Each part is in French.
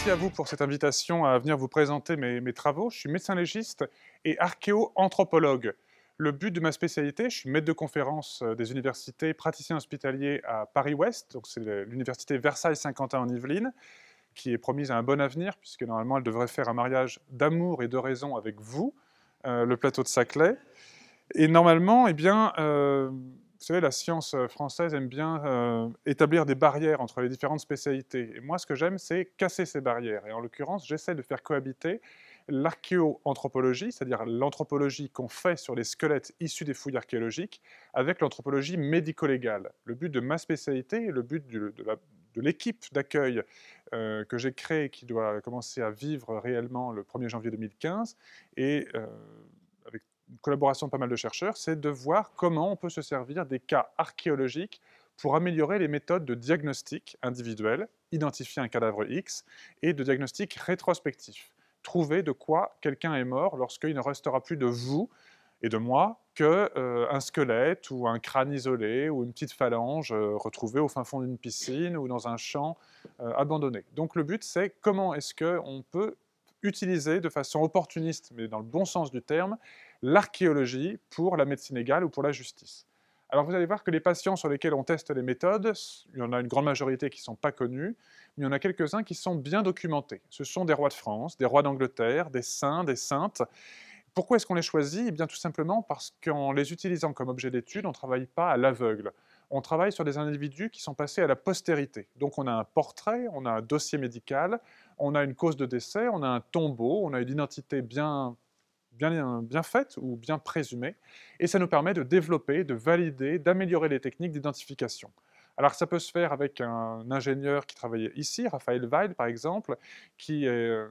Merci à vous pour cette invitation à venir vous présenter mes, travaux. Je suis médecin légiste et archéo-anthropologue. Le but de ma spécialité, je suis maître de conférence euh, des universités, praticien hospitalier à Paris-Ouest, donc c'est l'université Versailles-Saint-Quentin en Yvelines, qui est promise à un bon avenir, puisque normalement elle devrait faire un mariage d'amour et de raison avec vous, euh, le plateau de Saclay. Et normalement, eh bien, euh, vous savez, la science euh, française aime bien euh, établir des barrières entre les différentes spécialités. Et moi, ce que j'aime, c'est casser ces barrières. Et en l'occurrence, j'essaie de faire cohabiter l'archéo-anthropologie, c'est-à-dire l'anthropologie qu'on fait sur les squelettes issus des fouilles archéologiques, avec l'anthropologie médico-légale. Le but de ma spécialité, le but de l'équipe d'accueil euh, que j'ai créée, qui doit commencer à vivre réellement le 1er janvier 2015, et collaboration de pas mal de chercheurs, c'est de voir comment on peut se servir des cas archéologiques pour améliorer les méthodes de diagnostic individuel, identifier un cadavre X, et de diagnostic rétrospectif, trouver de quoi quelqu'un est mort lorsqu'il ne restera plus de vous et de moi que euh, un squelette ou un crâne isolé ou une petite phalange euh, retrouvée au fin fond d'une piscine ou dans un champ euh, abandonné. Donc le but c'est comment est-ce qu'on peut utiliser de façon opportuniste, mais dans le bon sens du terme, l'archéologie pour la médecine égale ou pour la justice. Alors vous allez voir que les patients sur lesquels on teste les méthodes, il y en a une grande majorité qui ne sont pas connus, mais il y en a quelques-uns qui sont bien documentés. Ce sont des rois de France, des rois d'Angleterre, des saints, des saintes. Pourquoi est-ce qu'on les choisit Eh bien tout simplement parce qu'en les utilisant comme objet d'étude, on ne travaille pas à l'aveugle. On travaille sur des individus qui sont passés à la postérité. Donc on a un portrait, on a un dossier médical, on a une cause de décès, on a un tombeau, on a une identité bien bien, bien ou bien présumées, et ça nous permet de développer, de valider, d'améliorer les techniques d'identification. Alors ça peut se faire avec un ingénieur qui travaille ici, Raphaël Weil par exemple, euh,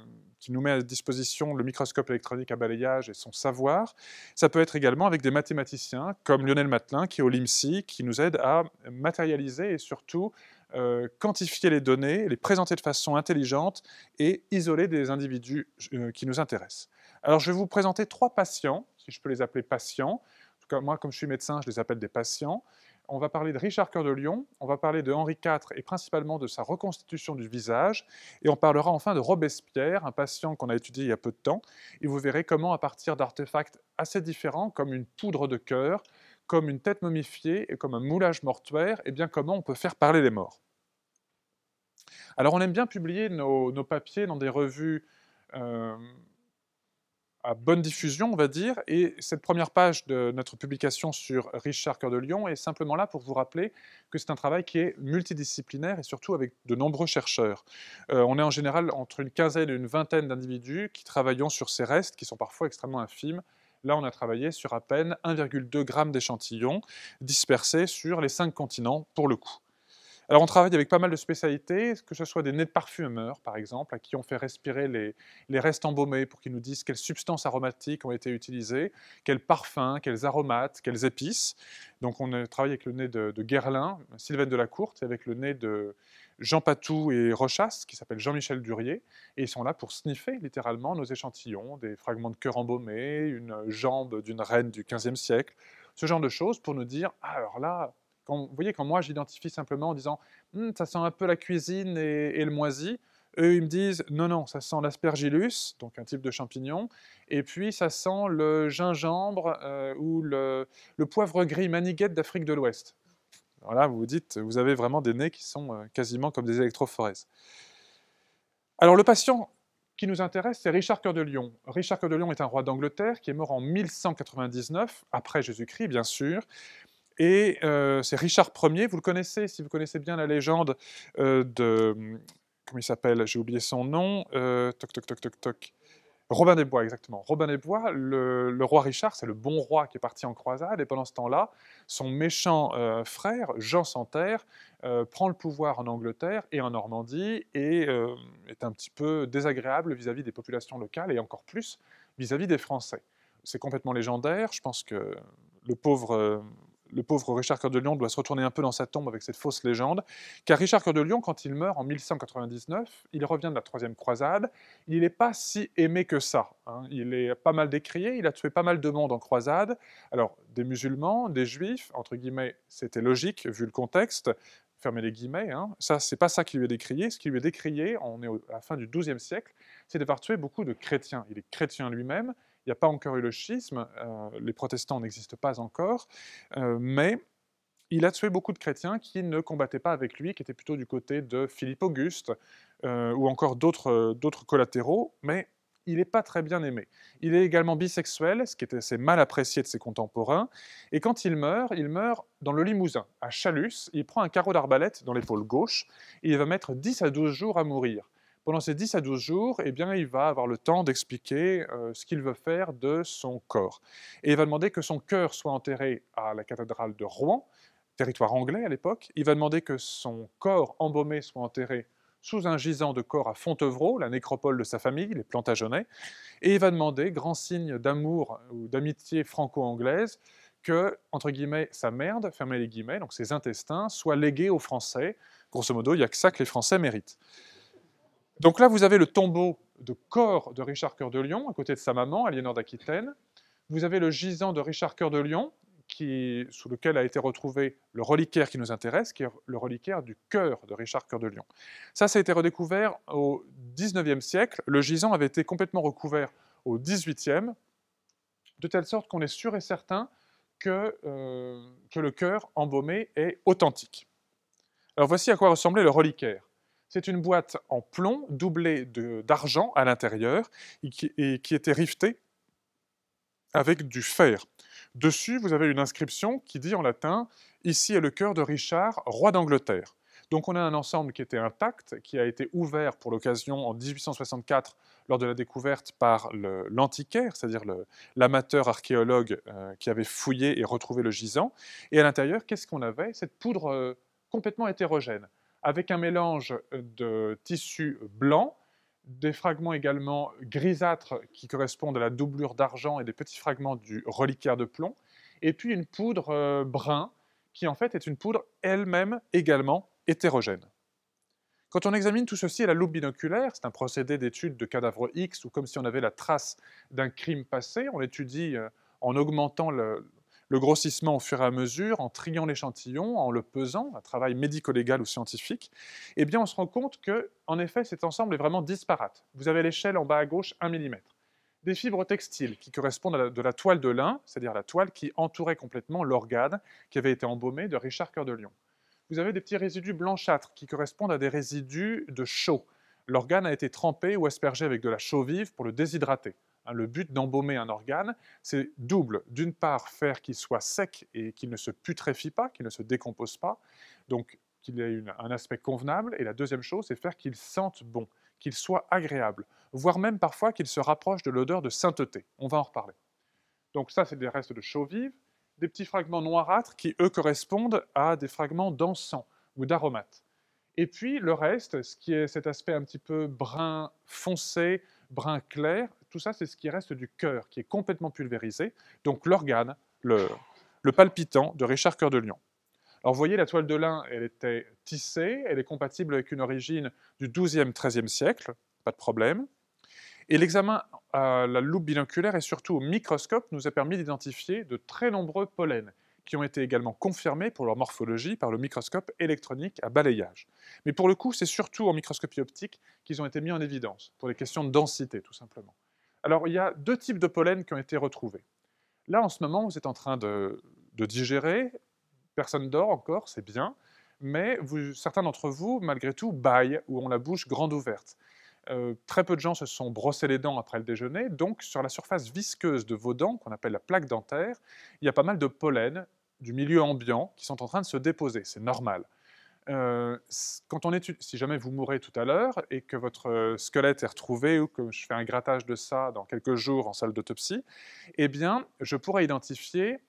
qui, nous met à disposition le microscope électronique à balayage et son savoir. Ça peut être également avec des mathématiciens comme Lionel Matelin qui est au LIMSI, qui nous aide à matérialiser et surtout euh, quantifier les données, les présenter de façon intelligente et isoler des individus euh, qui nous intéressent. Alors, je vais vous présenter trois patients, si je peux les appeler patients. En tout cas, moi, comme je suis médecin, je les appelle des patients. On va parler de Richard Cœur de Lion, on va parler de Henri IV et principalement de sa reconstitution du visage, et on parlera enfin de Robespierre, un patient qu'on a étudié il y a peu de temps, et vous verrez comment, à partir d'artefacts assez différents, comme une poudre de cœur, comme une tête momifiée et comme un moulage mortuaire, et eh bien comment on peut faire parler les morts. Alors on aime bien publier nos, papiers dans des revues euh, à bonne diffusion, on va dire. Et cette première page de notre publication sur Richard Cœur de Lyon est simplement là pour vous rappeler que c'est un travail qui est multidisciplinaire et surtout avec de nombreux chercheurs. Euh, on est en général entre une quinzaine et une vingtaine d'individus qui travaillons sur ces restes qui sont parfois extrêmement infimes. Là, on a travaillé sur à peine 1,2 g d'échantillons dispersés sur les cinq continents pour le coup. Alors on travaille avec pas mal de spécialités, que ce soit des nez de parfumeurs par exemple, à qui on fait respirer les, restes embaumés pour qu'ils nous disent quelles substances aromatiques ont été utilisées, quels parfums, quels aromates, quelles épices. Donc on euh, travaille avec le nez de, de Guerlain, Sylvain Delacourte, et avec le nez de Jean Patou et Rochas, qui s'appelle Jean-Michel Durier, et ils sont là pour sniffer littéralement nos échantillons, des fragments de cœur embaumés, une jambe d'une reine du XVe siècle, ce genre de choses pour nous dire, ah, alors là, vous voyez, quand moi j'identifie simplement en disant hmm, ça sent un peu la cuisine et, le moisi », eux, ils me disent non, non, ça sent l'aspergillus, donc un type de champignon, et puis ça sent le gingembre euh, ou le, poivre gris maniguette d'Afrique de l'Ouest. Voilà, vous vous dites, vous avez vraiment des nez qui sont euh, quasiment comme des électrophorèses. Alors le patient qui nous intéresse, c'est Richard Cœur de Lyon Richard Cœur de Lyon est un roi d'Angleterre qui est mort en 1199, après Jésus-Christ bien sûr, et c'est Richard Ier, vous le connaissez, si vous connaissez bien la légende de... Comment il s'appelle J'ai oublié son nom. toc, toc, toc, toc, toc. Robin des Bois, exactement. Robin des Bois, le, roi Richard, c'est le bon roi qui est parti en croisade, et pendant ce temps-là, son méchant frère, Jean Santerre, prend le pouvoir en Angleterre et en Normandie, et est un petit peu désagréable vis-à-vis des populations locales, et encore plus vis à -vis des Français. C'est complètement légendaire, je pense que le pauvre le pauvre Richard Cœur de Lion doit se retourner un peu dans sa tombe avec cette fausse légende, car Richard Cœur de Lion, quand il meurt en 1199, il revient de la Troisième Croisade, il n'est pas si aimé que ça. Hein. Il est pas mal décrié, il a tué pas mal de monde en croisade. Alors, des musulmans, des juifs, entre guillemets, c'était logique vu le contexte, fermez les guillemets, hein. ça, c'est pas ça qui lui est décrié. Ce qui lui est décrié, on est à la fin du XIIe siècle, c'est d'avoir tué beaucoup de chrétiens. Il est chrétien lui-même, il n'y a pas encore eu le schisme, euh, les protestants n'existent pas encore, euh, mais il a tué beaucoup de chrétiens qui ne combattaient pas avec lui, qui étaient plutôt du côté de Philippe Auguste euh, ou encore d'autres collatéraux, mais il n'est pas très bien aimé. Il est également bisexuel, ce qui est assez mal apprécié de ses contemporains, et quand il meurt, il meurt dans le Limousin, à Chalus, il prend un carreau d'arbalète dans l'épaule gauche, et il va mettre 10 à 12 jours à mourir pendant ces 10 à 12 jours, eh bien, il va avoir le temps d'expliquer euh, ce qu'il veut faire de son corps. Et il va demander que son cœur soit enterré à la cathédrale de Rouen, territoire anglais à l'époque. Il va demander que son corps embaumé soit enterré sous un gisant de corps à Fontevraud, la nécropole de sa famille, les Plantagenets. Et il va demander, grand signe d'amour ou d'amitié franco-anglaise, que, entre guillemets, sa merde, fermez les guillemets, donc ses intestins, soient légués aux Français. Grosso modo, il n'y a que ça que les Français méritent. Donc là, vous avez le tombeau de corps de Richard Cœur de Lion, à côté de sa maman, Aliénor d'Aquitaine. Vous avez le gisant de Richard Cœur de Lion, qui, sous lequel a été retrouvé le reliquaire qui nous intéresse, qui est le reliquaire du cœur de Richard Cœur de Lion. Ça, ça a été redécouvert au XIXe siècle. Le gisant avait été complètement recouvert au XVIIIe, de telle sorte qu'on est sûr et certain que, euh, que le cœur embaumé est authentique. Alors voici à quoi ressemblait le reliquaire. C'est une boîte en plomb doublée d'argent à l'intérieur et qui, était rivetée avec du fer. Dessus, vous avez une inscription qui dit en latin Ici est le cœur de Richard, roi d'Angleterre. Donc on a un ensemble qui était intact, qui a été ouvert pour l'occasion en 1864 lors de la découverte par l'antiquaire, c'est-à-dire l'amateur archéologue euh, qui avait fouillé et retrouvé le gisant. Et à l'intérieur, qu'est-ce qu'on avait Cette poudre euh, complètement hétérogène avec un mélange euh, de tissu blanc, des fragments également grisâtres qui correspondent à la doublure d'argent et des petits fragments du reliquaire de plomb, et puis une poudre euh, brun qui en fait est une poudre elle-même également hétérogène. Quand on examine tout ceci à la loupe binoculaire, c'est un procédé d'étude de cadavre X ou comme si on avait la trace d'un crime passé, on l'étudie euh, en augmentant le, le grossissement au fur et à mesure, en triant l'échantillon, en le pesant, un travail médico-légal ou scientifique, eh bien on se rend compte que, en effet, cet ensemble est vraiment disparate. Vous avez l'échelle en bas à gauche, 1 mm. Des fibres textiles qui correspondent à de la toile de lin, c'est-à-dire la toile qui entourait complètement l'organe qui avait été embaumé de Richard Cœur de Lion. Vous avez des petits résidus blanchâtres qui correspondent à des résidus de chaux. L'organe a été trempé ou aspergé avec de la chaux vive pour le déshydrater. Hein, le but d'embaumer un organe, c'est double. D'une part, faire qu'il soit sec et qu'il ne se putréfie pas, qu'il ne se décompose pas, donc qu'il ait un aspect convenable. Et la deuxième chose, c'est faire qu'il sente bon, qu'il soit agréable, voire même parfois qu'il se rapproche de l'odeur de sainteté. On va en reparler. Donc ça, c'est des restes de chaux vives des petits fragments noirâtres qui, eux, correspondent à des fragments d'encens ou d'aromates. Et puis le reste, ce qui est cet aspect un petit peu brun foncé, brun clair, tout ça, c'est ce qui reste du cœur, qui est complètement pulvérisé, donc l'organe, le, palpitant de Richard Cœur de Lion. Alors vous voyez, la toile de lin, elle était tissée, elle est compatible avec une origine du 12e, siècle, pas de problème. Et l'examen à la loupe binoculaire et surtout au microscope nous a permis d'identifier de très nombreux pollens qui ont été également confirmés pour leur morphologie par le microscope électronique à balayage. Mais pour le coup, c'est surtout en microscopie optique qu'ils ont été mis en évidence, pour les questions de densité tout simplement. Alors, il y a deux types de pollen qui ont été retrouvés. Là, en ce moment, vous êtes en train de, digérer, personne dort encore, c'est bien, mais certains d'entre vous, malgré tout, baillent ou ont la bouche grande ouverte. Euh, très peu de gens se sont brossés les dents après le déjeuner, donc sur la surface visqueuse de vos dents, qu'on appelle la plaque dentaire, il y a pas mal de pollen du milieu ambiant qui sont en train de se déposer, c'est normal. Euh, quand on étudie, si jamais vous mourrez tout à l'heure et que votre euh, squelette est retrouvé ou que je fais un grattage de ça dans quelques jours en salle d'autopsie, eh bien, je pourrais identifier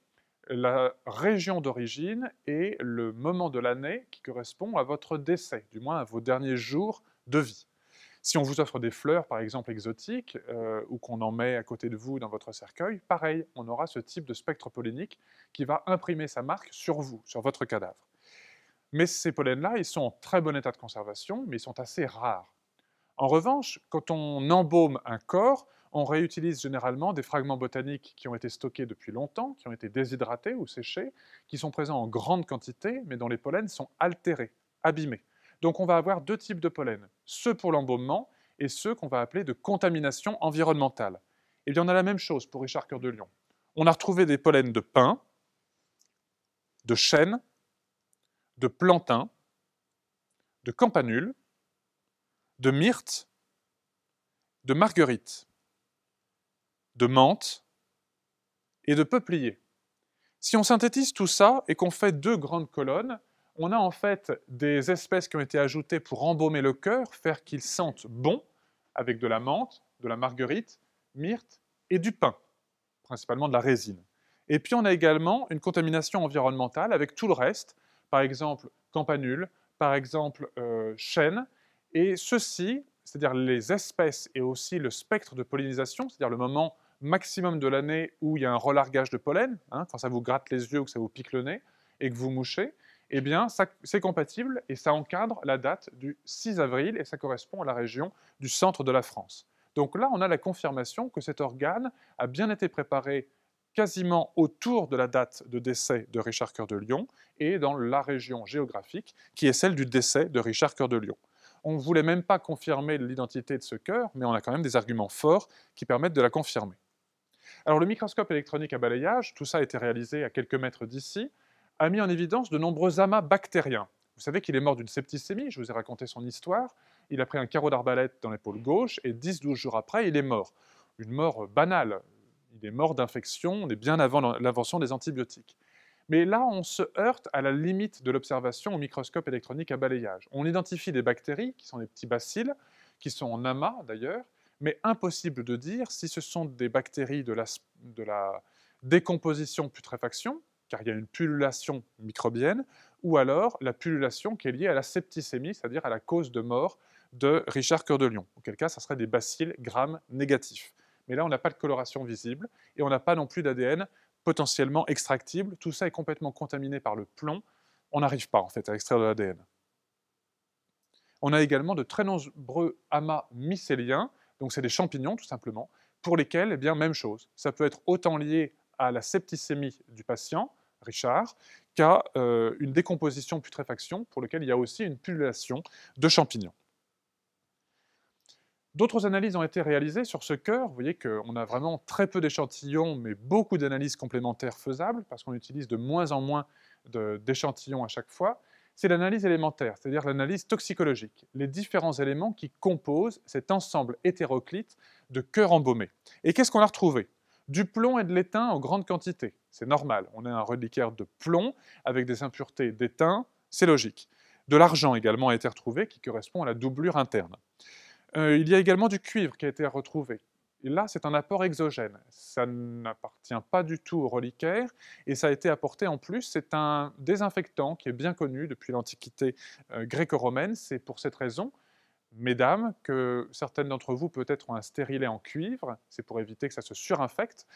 la région d'origine et le moment de l'année qui correspond à votre décès, du moins à vos derniers jours de vie. Si on vous offre des fleurs, par exemple, exotiques, euh, ou qu'on en met à côté de vous dans votre cercueil, pareil, on aura ce type de spectre pollinique qui va imprimer sa marque sur vous, sur votre cadavre. Mais ces pollens-là, ils sont en très bon état de conservation, mais ils sont assez rares. En revanche, quand on embaume un corps, on réutilise généralement des fragments botaniques qui ont été stockés depuis longtemps, qui ont été déshydratés ou séchés, qui sont présents en grande quantité, mais dont les pollens sont altérés, abîmés. Donc on va avoir deux types de pollens, ceux pour l'embaumement et ceux qu'on va appeler de contamination environnementale. Et bien on a la même chose pour Richard Cœur de Lion. On a retrouvé des pollens de pin, de chêne, de plantain, de campanule, de myrte, de marguerite, de menthe et de peuplier. Si on synthétise tout ça et qu'on fait deux grandes colonnes, on a en fait des espèces qui ont été ajoutées pour embaumer le cœur, faire qu'il sente bon, avec de la menthe, de la marguerite, myrte et du pain, principalement de la résine. Et puis on a également une contamination environnementale avec tout le reste, par exemple campanule, par exemple chênes, euh, chêne, et ceci, c'est-à-dire les espèces et aussi le spectre de pollinisation, c'est-à-dire le moment maximum de l'année où il y a un relargage de pollen, hein, quand ça vous gratte les yeux ou que ça vous pique le nez et que vous mouchez, eh bien, c'est compatible et ça encadre la date du 6 avril et ça correspond à la région du centre de la France. Donc là, on a la confirmation que cet organe a bien été préparé quasiment autour de la date de décès de Richard Cœur de Lion et dans la région géographique qui est celle du décès de Richard Cœur de Lion. On ne voulait même pas confirmer l'identité de ce cœur, mais on a quand même des arguments forts qui permettent de la confirmer. Alors le microscope électronique à balayage, tout ça a été réalisé à quelques mètres d'ici, a mis en évidence de nombreux amas bactériens. Vous savez qu'il est mort d'une septicémie, je vous ai raconté son histoire. Il a pris un carreau d'arbalète dans l'épaule gauche et 10-12 jours après, il est mort. Une mort banale, il est mort d'infection, on est bien avant l'invention des antibiotiques. Mais là, on se heurte à la limite de l'observation au microscope électronique à balayage. On identifie des bactéries, qui sont des petits bacilles, qui sont en amas d'ailleurs, mais impossible de dire si ce sont des bactéries de la, décomposition-putréfaction, car il y a une pullulation microbienne, ou alors la pullulation qui est liée à la septicémie, c'est-à-dire à la cause de mort de Richard Coeur de Lion. Auquel cas, ce serait des bacilles gram négatifs mais là on n'a pas de coloration visible et on n'a pas non plus d'ADN potentiellement extractible. Tout ça est complètement contaminé par le plomb. On n'arrive pas en fait à extraire de l'ADN. On a également de très nombreux amas mycéliens, donc c'est des champignons tout simplement, pour lesquels, eh bien, même chose. Ça peut être autant lié à la septicémie du patient, Richard, qu'à euh, une décomposition putréfaction pour laquelle il y a aussi une pullulation de champignons. D'autres analyses ont été réalisées sur ce cœur. Vous voyez qu'on a vraiment très peu d'échantillons, mais beaucoup d'analyses complémentaires faisables, parce qu'on utilise de moins en moins d'échantillons à chaque fois. C'est l'analyse élémentaire, c'est-à-dire l'analyse toxicologique, les différents éléments qui composent cet ensemble hétéroclite de cœurs embaumés. Et qu'est-ce qu'on a retrouvé Du plomb et de l'étain en grande quantité. C'est normal, on a un reliquaire de plomb avec des impuretés d'étain, c'est logique. De l'argent également a été retrouvé qui correspond à la doublure interne. Euh, il y a également du cuivre qui a été retrouvé. là, c'est un apport exogène. Ça n'appartient pas du tout au reliquaire et ça a été apporté en plus. C'est un désinfectant qui est bien connu depuis l'Antiquité euh, gréco-romaine. C'est pour cette raison, mesdames, que certaines d'entre vous peut-être ont un stérilet en cuivre. C'est pour éviter que ça se surinfecte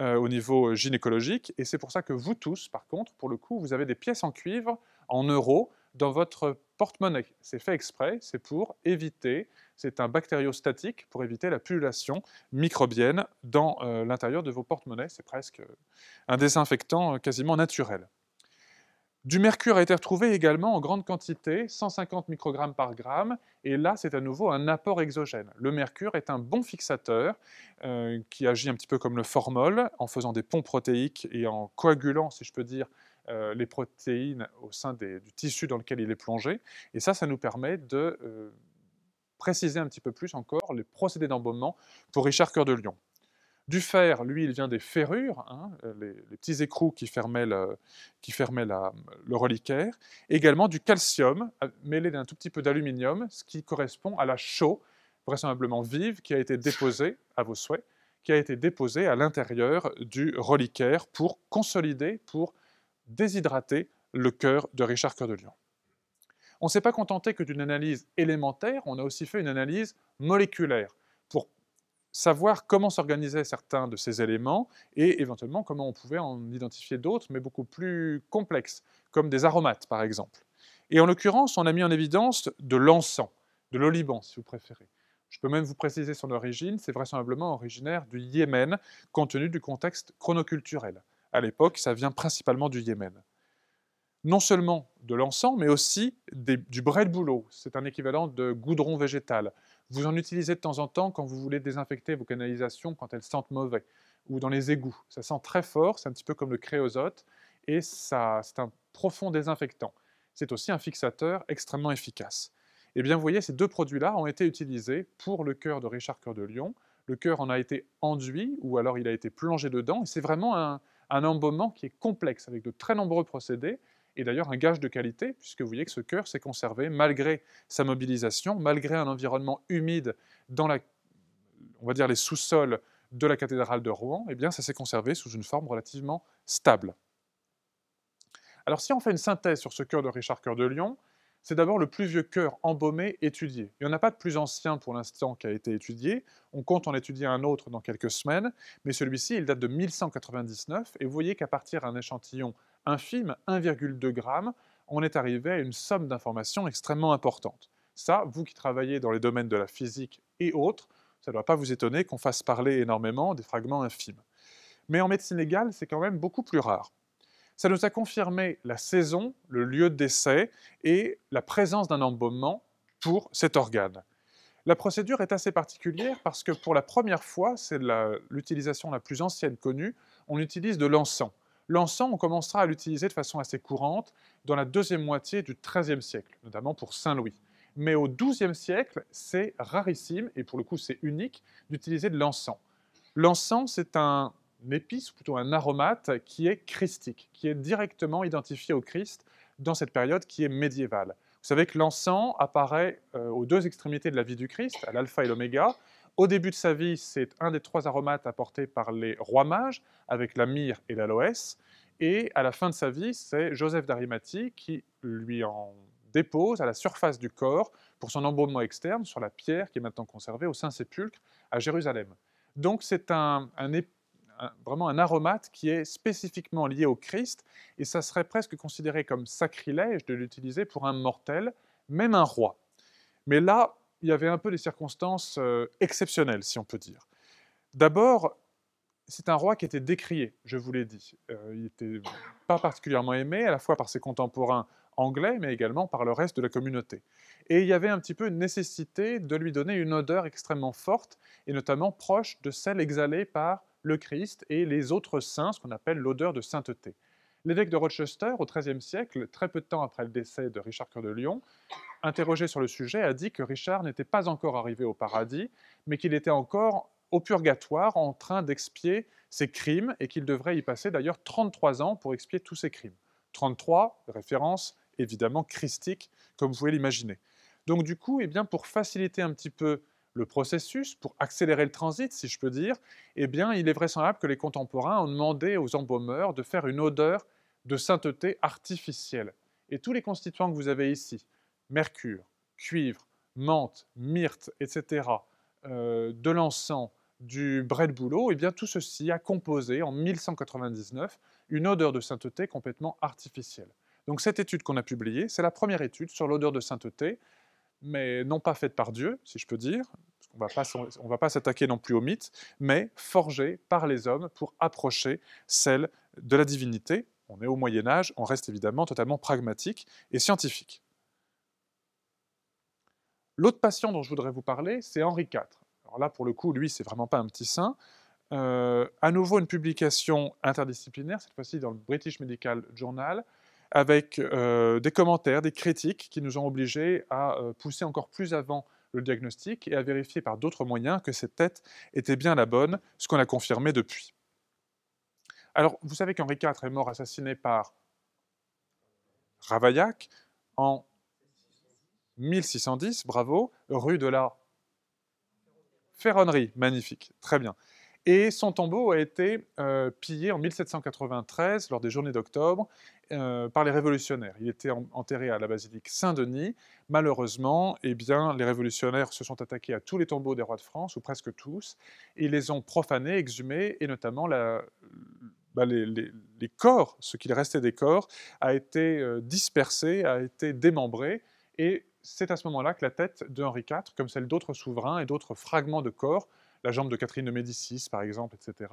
euh, au niveau gynécologique. Et c'est pour ça que vous tous, par contre, pour le coup, vous avez des pièces en cuivre, en euros, dans votre porte-monnaie. C'est fait exprès, c'est pour éviter, c'est un bactériostatique pour éviter la pullulation microbienne dans euh, l'intérieur de vos porte-monnaies. C'est presque euh, un désinfectant euh, quasiment naturel. Du mercure a été retrouvé également en grande quantité, 150 microgrammes par gramme, et là c'est à nouveau un apport exogène. Le mercure est un bon fixateur qui agit un petit peu comme le formol en faisant des ponts protéiques et en coagulant, si je peux dire, euh, les protéines au sein du tissu dans lequel il est plongé. Et ça, ça nous permet de euh, préciser un petit peu plus encore les procédés d'embaumement pour Richard Cœur de Lion. Du fer, lui, il vient des ferrures, hein, euh, les, petits écrous qui fermaient, le reliquaire. Également du calcium, mêlé d'un tout petit peu d'aluminium, ce qui correspond à la chaux, vraisemblablement vive, qui a été déposée, à vos souhaits, qui a été déposée à l'intérieur du reliquaire pour consolider, pour déshydrater le cœur de Richard Cœur de Lion. On ne s'est pas contenté que d'une analyse élémentaire, on a aussi fait une analyse moléculaire pour savoir comment s'organisaient certains de ces éléments et éventuellement comment on pouvait en identifier d'autres, mais beaucoup plus complexes, comme des aromates par exemple. Et en l'occurrence, on a mis en évidence de l'encens, de l'oliban si vous préférez. Je peux même vous préciser son origine, c'est vraisemblablement originaire du Yémen, compte tenu du contexte chronoculturel à l'époque, ça vient principalement du Yémen. Non seulement de l'encens, mais aussi du brais de boulot. C'est un équivalent de goudron végétal. Vous en utilisez de temps en temps quand vous voulez désinfecter vos canalisations quand elles sentent mauvais, ou dans les égouts. Ça sent très fort, c'est un petit peu comme le créosote, et c'est un profond désinfectant. C'est aussi un fixateur extrêmement efficace. Et eh bien, vous voyez, ces deux produits-là ont été utilisés pour le cœur de Richard Cœur de Lion. Le cœur en a été enduit, ou alors il a été plongé dedans, et c'est vraiment un, un embaumement qui est complexe, avec de très nombreux procédés, et d'ailleurs un gage de qualité, puisque vous voyez que ce cœur s'est conservé malgré sa mobilisation, malgré un environnement humide dans la, on va dire les sous-sols de la cathédrale de Rouen, et eh bien ça s'est conservé sous une forme relativement stable. Alors si on fait une synthèse sur ce cœur de Richard Cœur de Lyon, c'est d'abord le plus vieux cœur embaumé étudié. Il n'y en a pas de plus ancien pour l'instant qui a été étudié. On compte en étudier un autre dans quelques semaines, mais celui-ci, il date de 1199, et vous voyez qu'à partir d'un échantillon infime, 1,2 g, on est arrivé à une somme d'informations extrêmement importante. Ça, vous qui travaillez dans les domaines de la physique et autres, ça ne doit pas vous étonner qu'on fasse parler énormément des fragments infimes. Mais en médecine légale, c'est quand même beaucoup plus rare. Ça nous a confirmé la saison, le lieu de décès et la présence d'un embaumement pour cet organe. La procédure est assez particulière parce que pour la première fois, c'est l'utilisation la, plus ancienne connue, on utilise de l'encens. L'encens, on commencera à l'utiliser de façon assez courante dans la deuxième moitié du XIIIe siècle, notamment pour Saint-Louis. Mais au XIIe siècle, c'est rarissime, et pour le coup c'est unique, d'utiliser de l'encens. L'encens, c'est un épice, ou plutôt un aromate qui est christique, qui est directement identifié au Christ dans cette période qui est médiévale. Vous savez que l'encens apparaît euh, aux deux extrémités de la vie du Christ, à l'alpha et l'oméga. Au début de sa vie, c'est un des trois aromates apportés par les rois mages, avec la myrrhe et l'aloès. Et à la fin de sa vie, c'est Joseph d'Arimathie qui lui en dépose à la surface du corps pour son embaumement externe sur la pierre qui est maintenant conservée au Saint-Sépulcre à Jérusalem. Donc c'est un, un, vraiment un aromate qui est spécifiquement lié au Christ, et ça serait presque considéré comme sacrilège de l'utiliser pour un mortel, même un roi. Mais là, il y avait un peu des circonstances euh, exceptionnelles, si on peut dire. D'abord, c'est un roi qui était décrié, je vous l'ai dit. Euh, il n'était pas particulièrement aimé, à la fois par ses contemporains anglais, mais également par le reste de la communauté. Et il y avait un petit peu une nécessité de lui donner une odeur extrêmement forte, et notamment proche de celle exhalée par le Christ et les autres saints, ce qu'on appelle l'odeur de sainteté. L'évêque de Rochester, au XIIIe siècle, très peu de temps après le décès de Richard Cœur de Lion, interrogé sur le sujet, a dit que Richard n'était pas encore arrivé au paradis, mais qu'il était encore au purgatoire en train d'expier ses crimes et qu'il devrait y passer d'ailleurs 33 ans pour expier tous ses crimes. 33, référence évidemment christique, comme vous pouvez l'imaginer. Donc du coup, eh bien, pour faciliter un petit peu le processus, pour accélérer le transit, si je peux dire, eh bien, il est vraisemblable que les contemporains ont demandé aux embaumeurs de faire une odeur de sainteté artificielle. Et tous les constituants que vous avez ici, mercure, cuivre, menthe, myrte, etc., euh, de l'encens, du bret de boulot, eh bien, tout ceci a composé en 1199 une odeur de sainteté complètement artificielle. Donc cette étude qu'on a publiée, c'est la première étude sur l'odeur de sainteté mais non pas faite par Dieu, si je peux dire, on ne va pas s'attaquer non plus au mythe, mais forgée par les hommes pour approcher celle de la divinité. On est au Moyen Âge, on reste évidemment totalement pragmatique et scientifique. L'autre patient dont je voudrais vous parler, c'est Henri IV. Alors là, pour le coup, lui, c'est vraiment pas un petit saint. Euh, à nouveau, une publication interdisciplinaire, cette fois-ci dans le British Medical Journal, avec euh, des commentaires, des critiques qui nous ont obligés à euh, pousser encore plus avant le diagnostic et à vérifier par d'autres moyens que cette tête était bien la bonne, ce qu'on a confirmé depuis. Alors, vous savez qu'Henri IV est mort assassiné par Ravaillac en 1610, bravo, rue de la Ferronnerie, magnifique, très bien. Et son tombeau a été euh, pillé en 1793, lors des journées d'octobre, euh, par les révolutionnaires. Il était enterré à la basilique Saint-Denis. Malheureusement, eh bien, les révolutionnaires se sont attaqués à tous les tombeaux des rois de France, ou presque tous, et les ont profanés, exhumés, et notamment bah, les, corps, ce qu'il restait des corps, a été euh, dispersé, a été démembré, et c'est à ce moment-là que la tête de Henri IV, comme celle d'autres souverains et d'autres fragments de corps, la jambe de Catherine de Médicis, par exemple, etc.,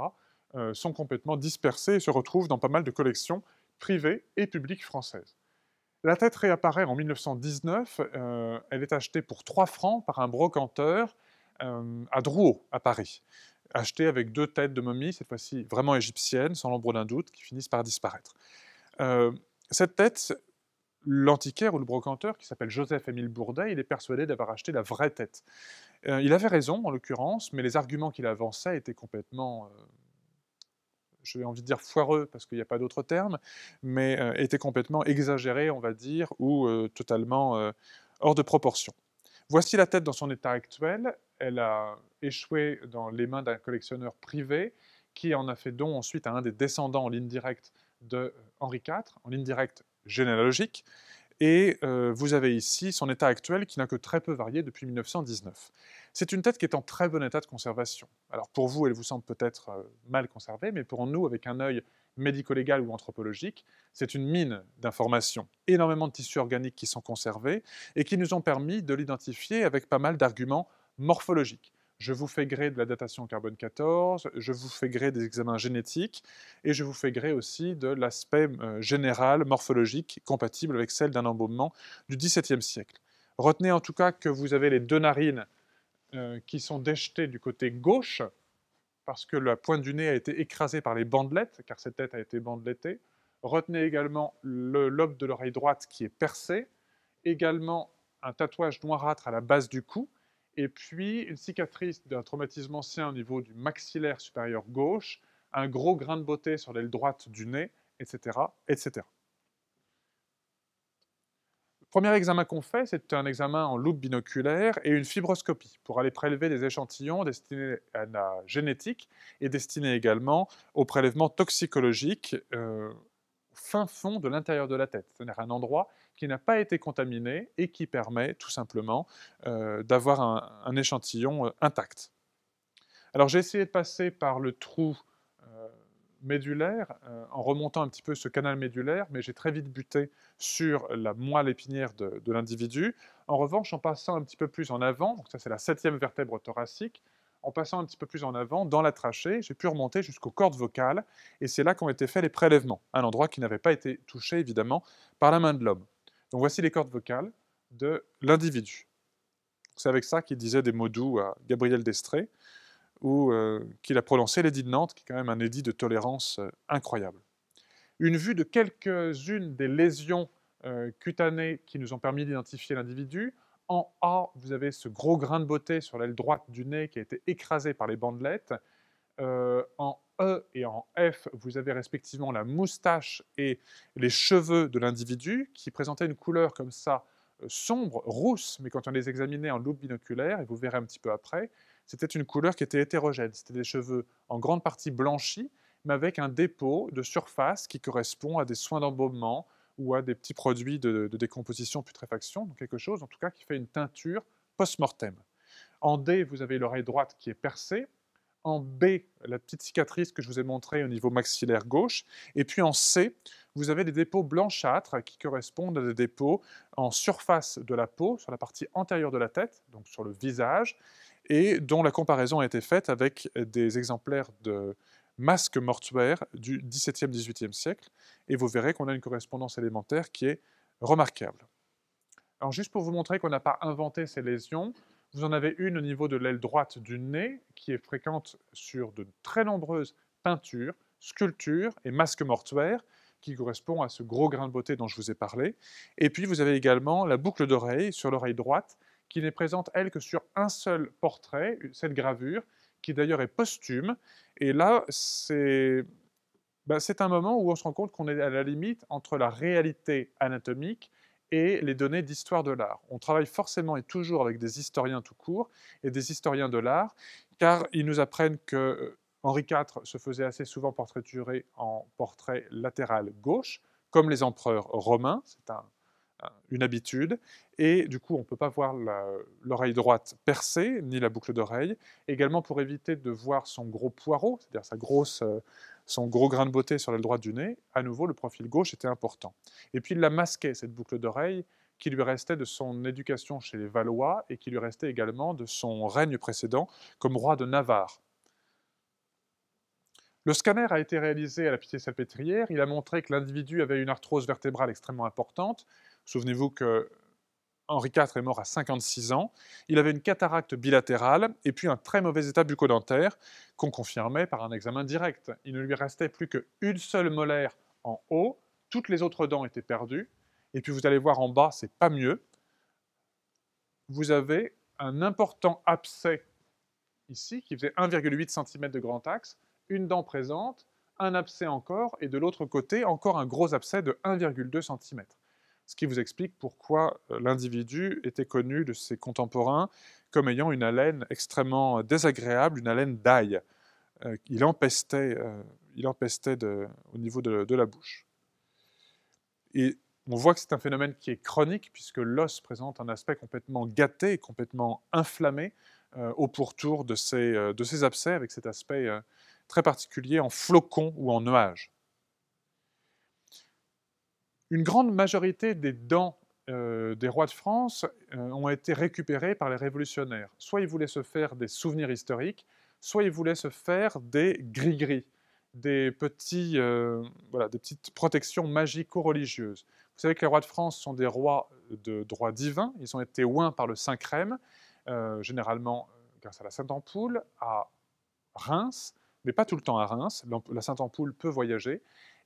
euh, sont complètement dispersées et se retrouvent dans pas mal de collections privées et publiques françaises. La tête réapparaît en 1919, euh, elle est achetée pour 3 francs par un brocanteur euh, à Drouot, à Paris, achetée avec deux têtes de momies, cette fois-ci vraiment égyptiennes, sans l'ombre d'un doute, qui finissent par disparaître. cette tête l'antiquaire ou le brocanteur qui s'appelle Joseph-Émile Bourdet, il est persuadé d'avoir acheté la vraie tête. Euh, il avait raison, en l'occurrence, mais les arguments qu'il avançait étaient complètement, euh, je vais envie de dire foireux, parce qu'il n'y a pas d'autre terme, mais euh, étaient complètement exagérés, on va dire, ou totalement hors de proportion. Voici la tête dans son état actuel. Elle a échoué dans les mains d'un collectionneur privé qui en a fait don ensuite à un des descendants en ligne directe de Henri IV, en ligne directe généalogique. Et euh, vous avez ici son état actuel qui n'a que très peu varié depuis 1919. C'est une tête qui est en très bon état de conservation. Alors pour vous, elle vous semble peut-être euh, mal conservée, mais pour nous, avec un œil médico-légal ou anthropologique, c'est une mine d'informations. Énormément de tissus organiques qui sont conservés et qui nous ont permis de l'identifier avec pas mal d'arguments morphologiques je vous fais gré de la datation carbone 14, je vous fais gré des examens génétiques, et je vous fais gré aussi de l'aspect euh, général, morphologique, compatible avec celle d'un embaumement du XVIIe siècle. Retenez en tout cas que vous avez les deux narines euh, qui sont déjetées du côté gauche, parce que la pointe du nez a été écrasée par les bandelettes, car cette tête a été bandelettée. Retenez également le lobe de l'oreille droite qui est percé, également un tatouage noirâtre à la base du cou, et puis une cicatrice d'un traumatisme ancien au niveau du maxillaire supérieur gauche, un gros grain de beauté sur l'aile droite du nez, etc. etc. Le premier examen qu'on fait, c'est un examen en loupe binoculaire et une fibroscopie pour aller prélever des échantillons destinés à la génétique et destinés également au prélèvement toxicologique euh, fin fond de l'intérieur de la tête, c'est-à-dire un endroit qui n'a pas été contaminé et qui permet tout simplement euh, d'avoir un, échantillon euh, intact. Alors j'ai essayé de passer par le trou euh, médulaire en remontant un petit peu ce canal médulaire, mais j'ai très vite buté sur la moelle épinière de, de l'individu. En revanche, en passant un petit peu plus en avant, donc ça c'est la septième vertèbre thoracique, en passant un petit peu plus en avant, dans la trachée, j'ai pu remonter jusqu'aux cordes vocales, et c'est là qu'ont été faits les prélèvements, un endroit qui n'avait pas été touché évidemment par la main de l'homme. Donc voici les cordes vocales de l'individu. C'est avec ça qu'il disait des mots doux à Gabriel Destré, ou euh, qu'il a prononcé l'édit de Nantes, qui est quand même un édit de tolérance euh, incroyable. Une vue de quelques-unes des lésions euh, cutanées qui nous ont permis d'identifier l'individu, en A, vous avez ce gros grain de beauté sur l'aile droite du nez qui a été écrasé par les bandelettes. Euh, en E et en F, vous avez respectivement la moustache et les cheveux de l'individu qui présentaient une couleur comme ça euh, sombre, rousse, mais quand on les examinait en loupe binoculaire, et vous verrez un petit peu après, c'était une couleur qui était hétérogène. C'était des cheveux en grande partie blanchis, mais avec un dépôt de surface qui correspond à des soins d'embaumement, ou à des petits produits de, décomposition putréfaction, quelque chose en tout cas qui fait une teinture post-mortem. En D, vous avez l'oreille droite qui est percée. En B, la petite cicatrice que je vous ai montrée au niveau maxillaire gauche. Et puis en C, vous avez des dépôts blanchâtres qui correspondent à des dépôts en surface de la peau, sur la partie antérieure de la tête, donc sur le visage, et dont la comparaison a été faite avec des exemplaires de « Masque mortuaire » du XVIIe-XVIIIe siècle, et vous verrez qu'on a une correspondance élémentaire qui est remarquable. Alors juste pour vous montrer qu'on n'a pas inventé ces lésions, vous en avez une au niveau de l'aile droite du nez, qui est fréquente sur de très nombreuses peintures, sculptures et masques mortuaires, qui correspond à ce gros grain de beauté dont je vous ai parlé. Et puis vous avez également la boucle d'oreille sur l'oreille droite, qui n'est présente, elle, que sur un seul portrait, cette gravure, qui d'ailleurs est posthume. Et là, bah, c'est un moment où on se rend compte qu'on est à la limite entre la réalité anatomique et les données d'histoire de l'art. On travaille forcément et toujours avec des historiens tout court et des historiens de l'art, car ils nous apprennent que euh, Henri IV se faisait assez souvent portraiturer en portrait latéral gauche, comme les empereurs romains. C'est un euh, une habitude, et du coup on ne peut pas voir l'oreille droite percée, ni la boucle d'oreille, également pour éviter de voir son gros poireau, c'est-à-dire sa grosse, euh, son gros grain de beauté sur la droite du nez, à nouveau le profil gauche était important. Et puis il l'a masqué, cette boucle d'oreille, qui lui restait de son éducation chez les Valois et qui lui restait également de son règne précédent comme roi de Navarre. Le scanner a été réalisé à la Pitié-Salpêtrière. Il a montré que l'individu avait une arthrose vertébrale extrêmement importante, Souvenez-vous que Henri IV est mort à 56 ans. Il avait une cataracte bilatérale et puis un très mauvais état bucco-dentaire qu'on confirmait par un examen direct. Il ne lui restait plus qu'une seule molaire en haut, toutes les autres dents étaient perdues. Et puis vous allez voir en bas, c'est pas mieux. Vous avez un important abcès ici qui faisait 1,8 cm de grand axe, une dent présente, un abcès encore et de l'autre côté encore un gros abcès de 1,2 cm ce qui vous explique pourquoi euh, l'individu était connu de ses contemporains comme ayant une haleine extrêmement euh, désagréable, une haleine d'ail. Euh, il empestait, au niveau de, la bouche. Et on voit que c'est un phénomène qui est chronique, puisque l'os présente un aspect complètement gâté, complètement inflammé au pourtour de ses, de abcès, avec cet aspect très particulier en flocons ou en nuages. Une grande majorité des dents euh, des rois de France euh, ont été récupérées par les révolutionnaires. Soit ils voulaient se faire des souvenirs historiques, soit ils voulaient se faire des gris-gris, des, euh, voilà, des petites protections magico-religieuses. Vous savez que les rois de France sont des rois de droit divin, ils ont été oints par le Saint-Crème, généralement grâce à la Sainte-Ampoule, à Reims, mais pas tout le temps à Reims, la Sainte-Ampoule peut voyager,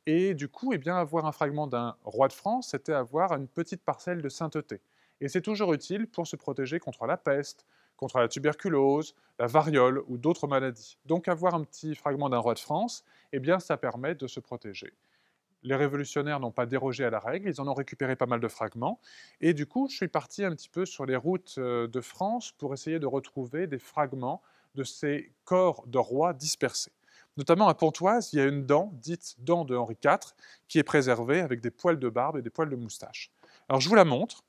et du coup, et eh bien, avoir un fragment d'un roi de France, c'était avoir une petite parcelle de sainteté. Et c'est toujours utile pour se protéger contre la peste, contre la tuberculose, la variole ou d'autres maladies. Donc avoir un petit fragment d'un roi de France, eh bien, ça permet de se protéger. Les révolutionnaires n'ont pas dérogé à la règle, ils en ont récupéré pas mal de fragments. Et du coup, je suis parti un petit peu sur les routes euh, de France pour essayer de retrouver des fragments de ces corps de rois dispersés. Notamment à Pontoise, il y a une dent, dite dent de Henri IV, qui est préservée avec des poils de barbe et des poils de moustache. Alors je vous la montre.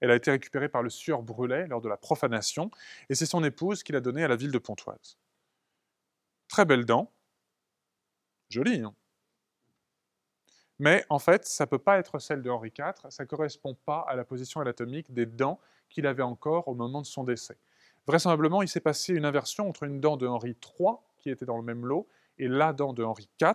Elle a été récupérée par le sieur Brûlet lors de la profanation, et c'est son épouse qui l'a donnée à la ville de Pontoise. Très belle dent. Jolie, hein. mais en fait, ça ne peut pas être celle de Henri IV, ça ne correspond pas à la position anatomique des dents qu'il avait encore au moment de son décès. Vraisemblablement, il s'est passé une inversion entre une dent de Henri III qui étaient dans le même lot, et la dent de Henri IV,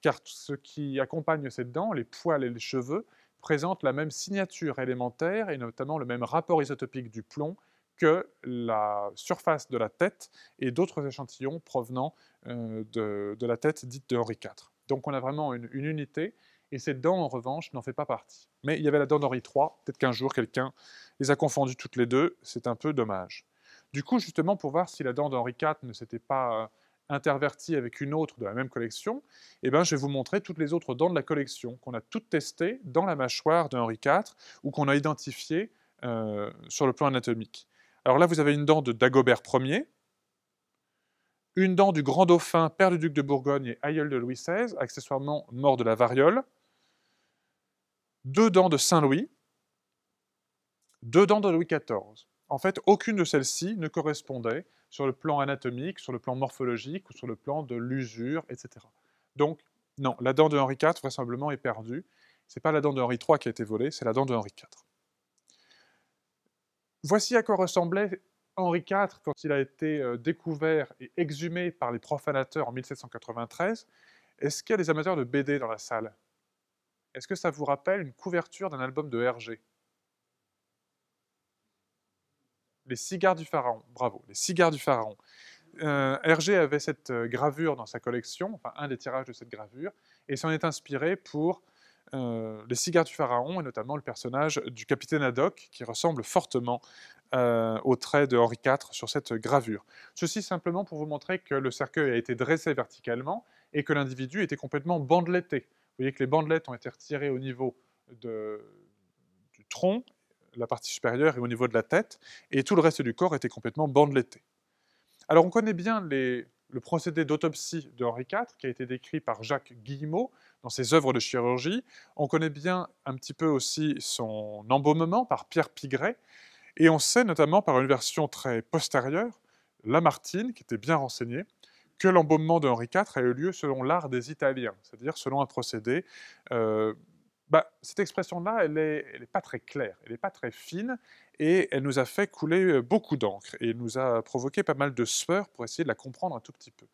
car ce qui accompagne cette dent, les poils et les cheveux, présente la même signature élémentaire et notamment le même rapport isotopique du plomb que la surface de la tête et d'autres échantillons provenant euh, de, la tête dite de Henri IV. Donc on a vraiment une, une unité, et cette dent, en revanche, n'en fait pas partie. Mais il y avait la dent d'Henri III, peut-être qu'un jour quelqu'un les a confondues toutes les deux, c'est un peu dommage. Du coup, justement, pour voir si la dent d'Henri IV ne s'était pas interverti avec une autre de la même collection, eh bien je vais vous montrer toutes les autres dents de la collection qu'on a toutes testées dans la mâchoire de Henri IV ou qu'on a identifiées euh, sur le plan anatomique. Alors là, vous avez une dent de Dagobert Ier, une dent du grand dauphin, père du duc de Bourgogne et aïeul de Louis XVI, accessoirement mort de la variole, deux dents de Saint-Louis, deux dents de Louis XIV. En fait, aucune de celles-ci ne correspondait sur le plan anatomique, sur le plan morphologique ou sur le plan de l'usure, etc. Donc, non, la dent de Henri IV vraisemblablement est perdue. Ce n'est pas la dent de Henri III qui a été volée, c'est la dent de Henri IV. Voici à quoi ressemblait Henri IV quand il a été euh, découvert et exhumé par les profanateurs en 1793. Est-ce qu'il y a des amateurs de BD dans la salle Est-ce que ça vous rappelle une couverture d'un album de Hergé les cigares du pharaon. Bravo, les cigares du pharaon. Euh, Hergé avait cette euh, gravure dans sa collection, enfin un des tirages de cette gravure, et s'en est inspiré pour euh, les cigares du pharaon, et notamment le personnage du capitaine Haddock, qui ressemble fortement aux traits de Henri IV sur cette gravure. Ceci simplement pour vous montrer que le cercueil a été dressé verticalement et que l'individu était complètement bandeletté. Vous voyez que les bandelettes ont été retirées au niveau du tronc la partie supérieure et au niveau de la tête, et tout le reste du corps était complètement bandeletté. Alors on connaît bien le procédé d'autopsie de Henri IV, qui a été décrit par Jacques Guillemot dans ses œuvres de chirurgie. On connaît bien un petit peu aussi son embaumement par Pierre Pigret, et on sait notamment par une version très postérieure, Lamartine, qui était bien renseignée, que l'embaumement de Henri IV a eu lieu selon l'art des Italiens, c'est-à-dire selon un procédé euh, bah, cette expression-là, elle n'est pas très claire, elle n'est pas très fine, et elle nous a fait couler euh, beaucoup d'encre, et nous a provoqué pas mal de sueur pour essayer de la comprendre un tout petit peu.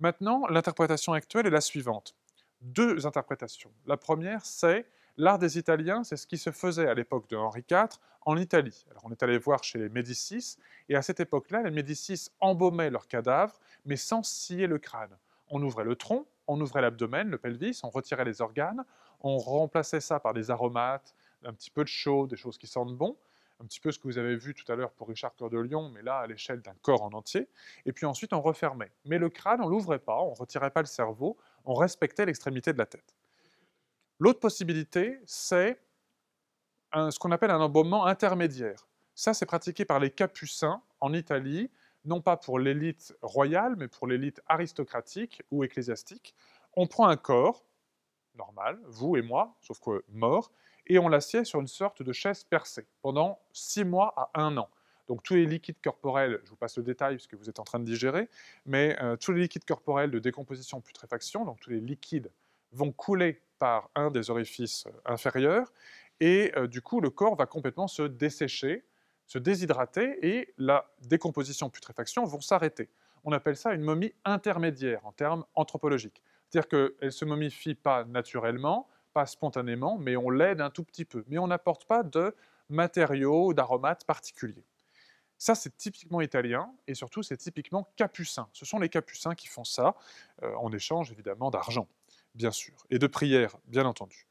Maintenant, l'interprétation actuelle est la suivante. Deux interprétations. La première, c'est l'art des Italiens, c'est ce qui se faisait à l'époque de Henri IV en Italie. Alors on est allé voir chez les Médicis, et à cette époque-là, les Médicis embaumaient leurs cadavres, mais sans scier le crâne. On ouvrait le tronc, on ouvrait l'abdomen, le pelvis, on retirait les organes, on remplaçait ça par des aromates, un petit peu de chaud, des choses qui sentent bon, un petit peu ce que vous avez vu tout à l'heure pour Richard Cœur de Lion, mais là à l'échelle d'un corps en entier. Et puis ensuite, on refermait. Mais le crâne, on l'ouvrait pas, on ne retirait pas le cerveau, on respectait l'extrémité de la tête. L'autre possibilité, c'est ce qu'on appelle un embaumement intermédiaire. Ça, c'est pratiqué par les Capucins en Italie, non pas pour l'élite royale, mais pour l'élite aristocratique ou ecclésiastique. On prend un corps, normal, vous et moi, sauf que mort, et on l'assied sur une sorte de chaise percée pendant six mois à un an. Donc tous les liquides corporels, je vous passe le détail puisque vous êtes en train de digérer, mais euh, tous les liquides corporels de décomposition putréfaction, donc tous les liquides vont couler par un des orifices euh, inférieurs et euh, du coup le corps va complètement se dessécher, se déshydrater et la décomposition putréfaction vont s'arrêter. On appelle ça une momie intermédiaire en termes anthropologiques. C'est-à-dire qu'elle ne se momifie pas naturellement, pas spontanément, mais on l'aide un tout petit peu. Mais on n'apporte pas de matériaux, d'aromates particuliers. Ça, c'est typiquement italien et surtout, c'est typiquement capucin. Ce sont les capucins qui font ça, euh, en échange évidemment d'argent, bien sûr, et de prières, bien entendu.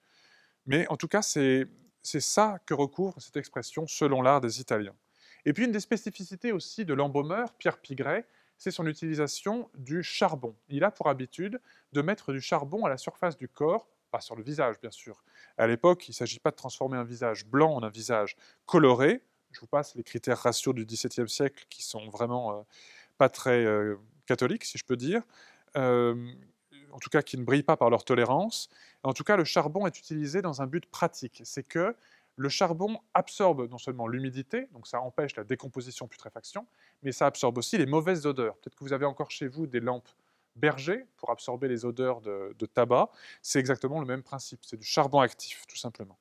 Mais en tout cas, c'est ça que recouvre cette expression selon l'art des Italiens. Et puis, une des spécificités aussi de l'embaumeur, Pierre Pigret, c'est son utilisation du charbon. Il a pour habitude de mettre du charbon à la surface du corps, pas sur le visage bien sûr. À l'époque, il ne s'agit pas de transformer un visage blanc en un visage coloré. Je vous passe les critères ratios du XVIIe siècle qui sont vraiment euh, pas très euh, catholiques, si je peux dire. Euh, en tout cas qui ne brillent pas par leur tolérance. En tout cas, le charbon est utilisé dans un but pratique, c'est que le charbon absorbe non seulement l'humidité, donc ça empêche la décomposition putréfaction, mais ça absorbe aussi les mauvaises odeurs. Peut-être que vous avez encore chez vous des lampes berger pour absorber les odeurs de, tabac. C'est exactement le même principe, c'est du charbon actif, tout simplement.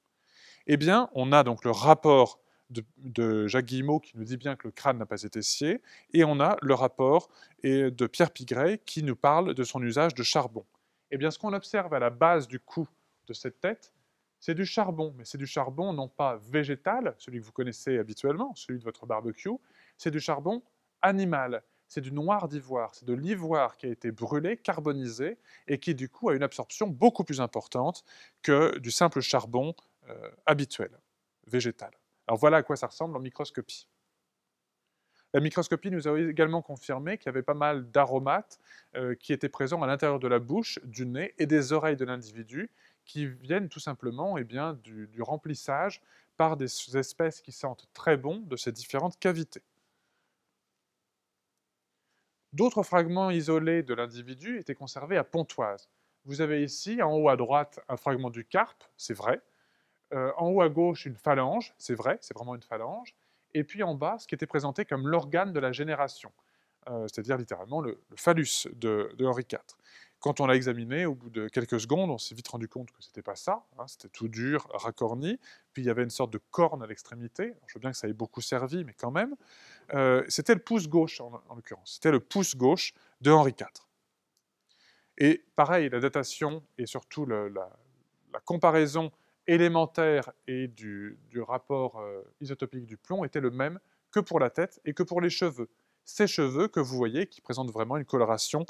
Eh bien, on a donc le rapport de, de Jacques Guillemot qui nous dit bien que le crâne n'a pas été scié, et on a le rapport de Pierre Pigret, qui nous parle de son usage de charbon. Eh bien, ce qu'on observe à la base du cou de cette tête, c'est du charbon, mais c'est du charbon non pas végétal, celui que vous connaissez habituellement, celui de votre barbecue, c'est du charbon animal. C'est du noir d'ivoire, c'est de l'ivoire qui a été brûlé, carbonisé, et qui du coup a une absorption beaucoup plus importante que du simple charbon euh, habituel, végétal. Alors voilà à quoi ça ressemble en microscopie. La microscopie nous a également confirmé qu'il y avait pas mal d'aromates euh, qui étaient présents à l'intérieur de la bouche, du nez et des oreilles de l'individu, qui viennent tout simplement eh bien, du remplissage par des espèces qui sentent très bon de ces différentes cavités. D'autres fragments isolés de l'individu étaient conservés à Pontoise. Vous avez ici, en haut à droite, un fragment du carpe, c'est vrai. Euh, en haut à gauche, une phalange, c'est vrai, c'est vraiment une phalange. Et puis en bas, ce qui était présenté comme l'organe de la génération, euh, c'est-à-dire littéralement le, phallus de Henri IV. Quand on l'a examiné, au bout de quelques secondes, on s'est vite rendu compte que c'était pas ça. Hein, c'était tout dur, racorni. Puis il y avait une sorte de corne à l'extrémité. Je veux bien que ça ait beaucoup servi, mais quand même. Euh, c'était le pouce gauche, en, l'occurrence. C'était le pouce gauche de Henri IV. Et pareil, la datation et surtout la, comparaison élémentaire et du, rapport euh, isotopique du plomb était le même que pour la tête et que pour les cheveux. Ces cheveux que vous voyez qui présentent vraiment une coloration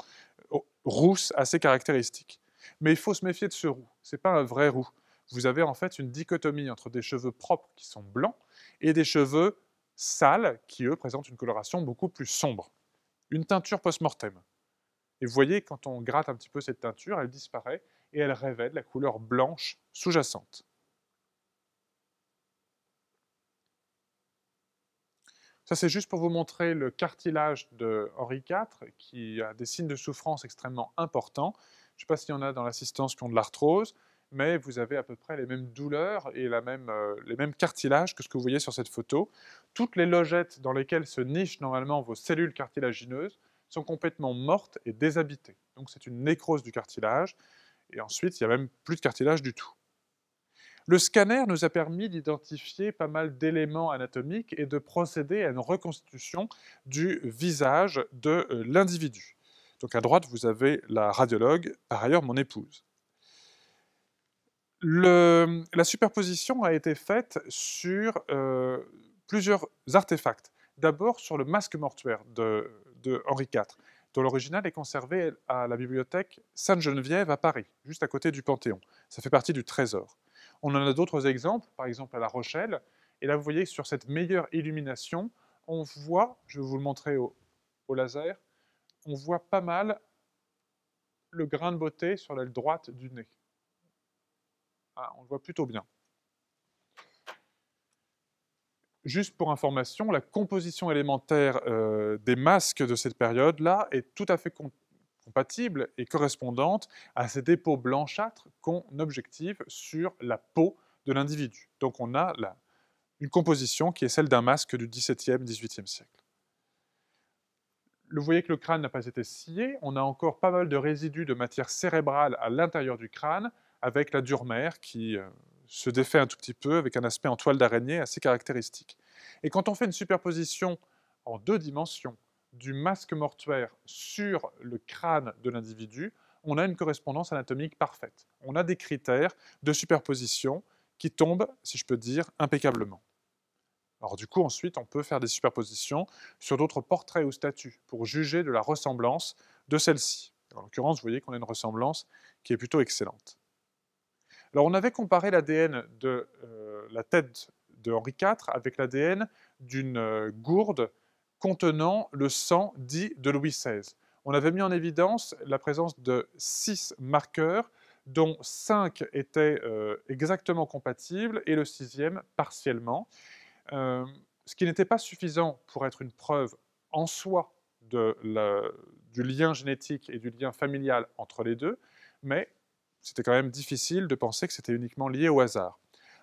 rousse assez caractéristique. Mais il faut se méfier de ce roux, ce n'est pas un vrai roux. Vous avez en fait une dichotomie entre des cheveux propres qui sont blancs et des cheveux sales qui, eux, présentent une coloration beaucoup plus sombre. Une teinture post-mortem. Et vous voyez, quand on gratte un petit peu cette teinture, elle disparaît et elle révèle la couleur blanche sous-jacente. Ça, c'est juste pour vous montrer le cartilage de Henri IV, qui a des signes de souffrance extrêmement importants. Je ne sais pas s'il y en a dans l'assistance qui ont de l'arthrose, mais vous avez à peu près les mêmes douleurs et euh, les mêmes cartilages que ce que vous voyez sur cette photo. Toutes les logettes dans lesquelles se nichent normalement vos cellules cartilagineuses sont complètement mortes et déshabitées. Donc c'est une nécrose du cartilage. Et ensuite, il n'y a même plus de cartilage du tout. Le scanner nous a permis d'identifier pas mal d'éléments anatomiques et de procéder à une reconstitution du visage de euh, l'individu. Donc à droite, vous avez la radiologue, par ailleurs mon épouse. la superposition a été faite sur euh, plusieurs artefacts. D'abord sur le masque mortuaire de, de Henri IV, dont l'original est conservé à la bibliothèque Sainte-Geneviève à Paris, juste à côté du Panthéon. Ça fait partie du trésor. On en a d'autres exemples, par exemple à La Rochelle. Et là, vous voyez que sur cette meilleure illumination, on voit, je vais vous le montrer au, laser, on voit pas mal le grain de beauté sur l'aile droite du nez. Ah, on le voit plutôt bien. Juste pour information, la composition élémentaire euh, des masques de cette période-là est tout à fait compatible et correspondante à ces dépôts blanchâtres qu'on objective sur la peau de l'individu. Donc on a une composition qui est celle d'un masque du XVIIe, XVIIIe siècle. vous voyez que le crâne n'a pas été scié, on a encore pas mal de résidus de matière cérébrale à l'intérieur du crâne, avec la durmère qui euh, se défait un tout petit peu, avec un aspect en toile d'araignée assez caractéristique. Et quand on fait une superposition en deux dimensions, du masque mortuaire sur le crâne de l'individu, on a une correspondance anatomique parfaite. On a des critères de superposition qui tombent, si je peux dire, impeccablement. Alors du coup, ensuite, on peut faire des superpositions sur d'autres portraits ou statues pour juger de la ressemblance de celle-ci. En l'occurrence, vous voyez qu'on a une ressemblance qui est plutôt excellente. Alors on avait comparé l'ADN de euh, la tête de Henri IV avec l'ADN d'une euh, gourde contenant le sang dit de Louis XVI. On avait mis en évidence la présence de six marqueurs, dont cinq étaient euh, exactement compatibles et le sixième partiellement, euh, ce qui n'était pas suffisant pour être une preuve en soi du lien génétique et du lien familial entre les deux, mais c'était quand même difficile de penser que c'était uniquement lié au hasard.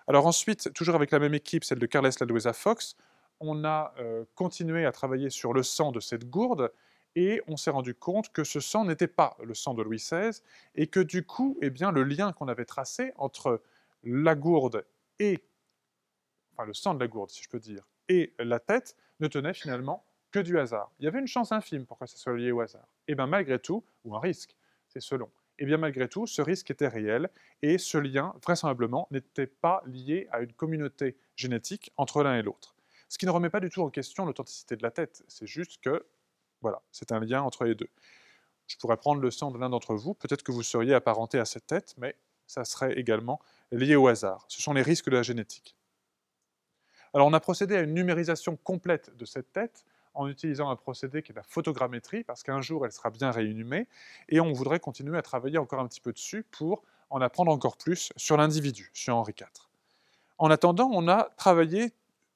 Alors ensuite, toujours avec la même équipe, celle de Carles Ladoesa Fox, on a euh, continué à travailler sur le sang de cette gourde et on s'est rendu compte que ce sang n'était pas le sang de Louis XVI et que du coup, eh bien, le lien qu'on avait tracé entre la gourde et, enfin le sang de la gourde si je peux dire, et la tête ne tenait finalement que du hasard. Il y avait une chance infime pour que ça soit lié au hasard. Et eh bien malgré tout, ou un risque, c'est selon. Et eh bien malgré tout, ce risque était réel et ce lien, vraisemblablement, n'était pas lié à une communauté génétique entre l'un et l'autre. Ce qui ne remet pas du tout en question l'authenticité de la tête. C'est juste que, voilà, c'est un lien entre les deux. Je pourrais prendre le sang de l'un d'entre vous, peut-être que vous seriez apparenté à cette tête, mais ça serait également lié au hasard. Ce sont les risques de la génétique. Alors on a procédé à une numérisation complète de cette tête en utilisant un procédé qui est la photogrammétrie, parce qu'un jour elle sera bien réinhumée, et on voudrait continuer à travailler encore un petit peu dessus pour en apprendre encore plus sur l'individu, sur Henri IV. En attendant, on a travaillé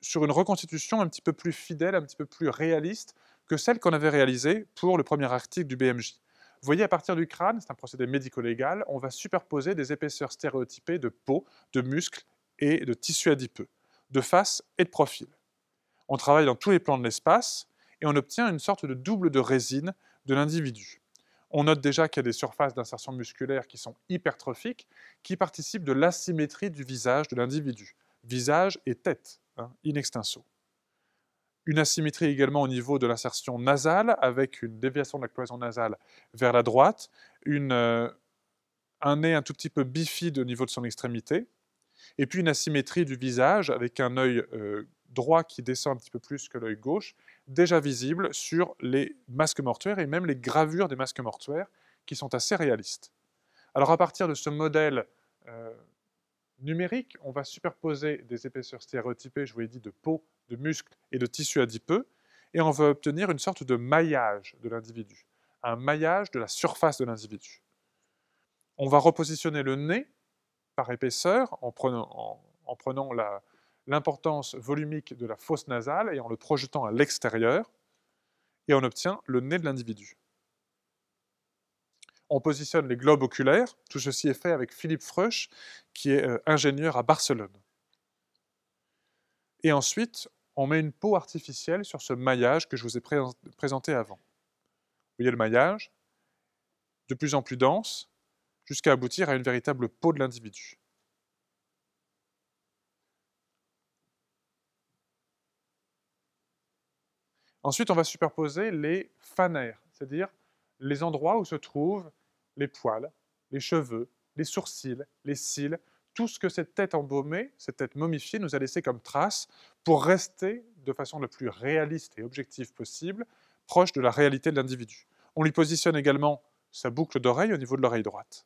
sur une reconstitution un petit peu plus fidèle, un petit peu plus réaliste que celle qu'on avait réalisée pour le premier article du BMJ. Vous voyez, à partir du crâne, c'est un procédé médico-légal, on va superposer des épaisseurs stéréotypées de peau, de muscles et de tissus adipeux, de face et de profil. On travaille dans tous les plans de l'espace et on obtient une sorte de double de résine de l'individu. On note déjà qu'il y a des surfaces d'insertion musculaire qui sont hypertrophiques, qui participent de l'asymétrie du visage de l'individu visage et tête, hein, in extenso. Une asymétrie également au niveau de l'insertion nasale, avec une déviation de la cloison nasale vers la droite, euh, un nez un tout petit peu bifide au niveau de son extrémité, et puis une asymétrie du visage, avec un œil euh, droit qui descend un petit peu plus que l'œil gauche, déjà visible sur les masques mortuaires et même les gravures des masques mortuaires, qui sont assez réalistes. Alors à partir de ce modèle euh, numérique, on va superposer des épaisseurs stéréotypées, je vous l'ai dit, de peau, de muscles et de tissu adipeux, et on va obtenir une sorte de maillage de l'individu, un maillage de la surface de l'individu. On va repositionner le nez par épaisseur en prenant, en prenant l'importance volumique de la fosse nasale et en le projetant à l'extérieur, et on obtient le nez de l'individu on positionne les globes oculaires. Tout ceci est fait avec Philippe Freuch, qui est euh, ingénieur à Barcelone. Et ensuite, on met une peau artificielle sur ce maillage que je vous ai présenté avant. Vous voyez le maillage, de plus en plus dense, jusqu'à aboutir à une véritable peau de l'individu. Ensuite, on va superposer les fanères, c'est-à-dire les endroits où se trouvent les poils, les cheveux, les sourcils, les cils, tout ce que cette tête embaumée, cette tête momifiée nous a laissé comme trace pour rester de façon la plus réaliste et objective possible, proche de la réalité de l'individu. On lui positionne également sa boucle d'oreille au niveau de l'oreille droite.